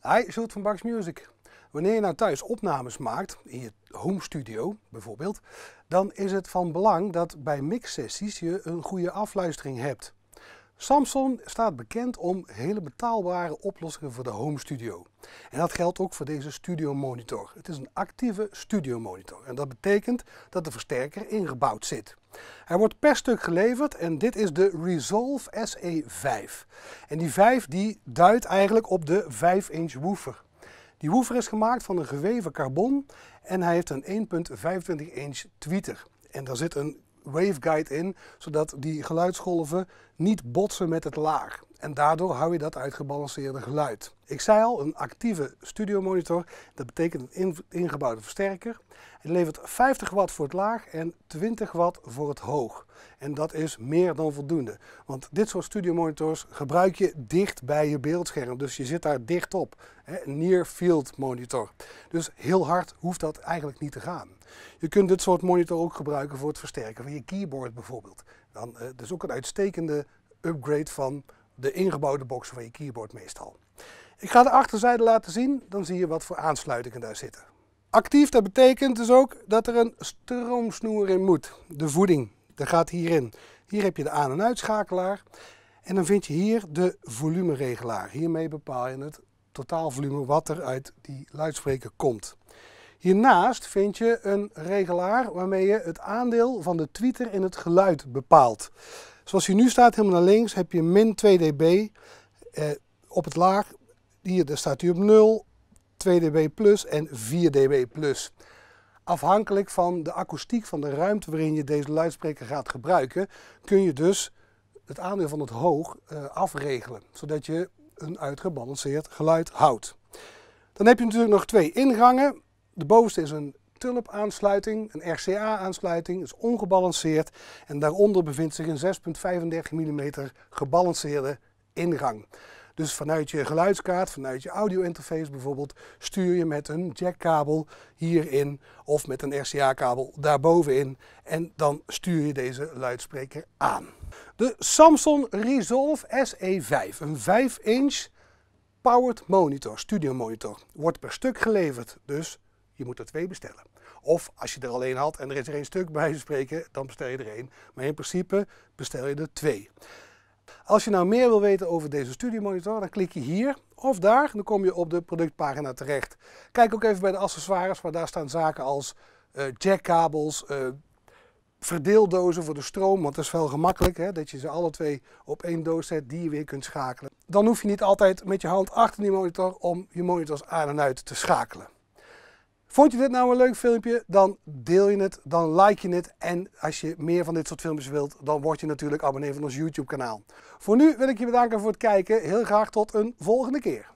Hij is van Bugs Music. Wanneer je nou thuis opnames maakt, in je home studio bijvoorbeeld, dan is het van belang dat bij mixsessies je een goede afluistering hebt. Samsung staat bekend om hele betaalbare oplossingen voor de home studio. En dat geldt ook voor deze studio monitor. Het is een actieve studio monitor en dat betekent dat de versterker ingebouwd zit. Hij wordt per stuk geleverd en dit is de Resolve SE5. En die 5 die duidt eigenlijk op de 5-inch woofer. Die woofer is gemaakt van een geweven carbon en hij heeft een 1.25 inch tweeter. En daar zit een waveguide in, zodat die geluidsgolven niet botsen met het laag. En daardoor hou je dat uitgebalanceerde geluid. Ik zei al, een actieve studiomonitor, dat betekent een ingebouwde versterker. Het levert 50 watt voor het laag en 20 watt voor het hoog. En dat is meer dan voldoende. Want dit soort studiomonitors gebruik je dicht bij je beeldscherm. Dus je zit daar dicht op. Een near field monitor. Dus heel hard hoeft dat eigenlijk niet te gaan. Je kunt dit soort monitor ook gebruiken voor het versterken van je keyboard bijvoorbeeld. Dan, eh, dat is ook een uitstekende upgrade van de ingebouwde boxen van je keyboard meestal. Ik ga de achterzijde laten zien, dan zie je wat voor aansluitingen daar zitten. Actief, dat betekent dus ook dat er een stroomsnoer in moet. De voeding, dat gaat hierin. Hier heb je de aan- en uitschakelaar. En dan vind je hier de volumeregelaar. Hiermee bepaal je het totaalvolume wat er uit die luidspreker komt. Hiernaast vind je een regelaar waarmee je het aandeel van de tweeter in het geluid bepaalt. Zoals hij nu staat, helemaal naar links, heb je min 2 dB. Eh, op het laag, hier daar staat hij op 0, 2 dB plus en 4 dB plus. Afhankelijk van de akoestiek van de ruimte waarin je deze luidspreker gaat gebruiken, kun je dus het aandeel van het hoog eh, afregelen, zodat je een uitgebalanceerd geluid houdt. Dan heb je natuurlijk nog twee ingangen. De bovenste is een tulip aansluiting een RCA-aansluiting, is ongebalanceerd en daaronder bevindt zich een 6,35 mm gebalanceerde ingang. Dus vanuit je geluidskaart, vanuit je audio-interface bijvoorbeeld, stuur je met een jackkabel hierin of met een RCA-kabel daarbovenin en dan stuur je deze luidspreker aan. De Samsung Resolve SE5, een 5-inch powered monitor, studio monitor, wordt per stuk geleverd, dus je moet er twee bestellen. Of als je er alleen had en er is er één stuk bij te spreken, dan bestel je er één. Maar in principe bestel je er twee. Als je nou meer wil weten over deze studiemonitor, dan klik je hier of daar. Dan kom je op de productpagina terecht. Kijk ook even bij de accessoires, maar daar staan zaken als eh, jackkabels, uh, verdeeldozen voor de stroom, want dat is wel gemakkelijk hè, dat je ze alle twee op één doos zet die je weer kunt schakelen. Dan hoef je niet altijd met je hand achter die monitor om je monitors aan en uit te schakelen. Vond je dit nou een leuk filmpje? Dan deel je het, dan like je het. En als je meer van dit soort filmpjes wilt, dan word je natuurlijk abonnee van ons YouTube kanaal. Voor nu wil ik je bedanken voor het kijken. Heel graag tot een volgende keer.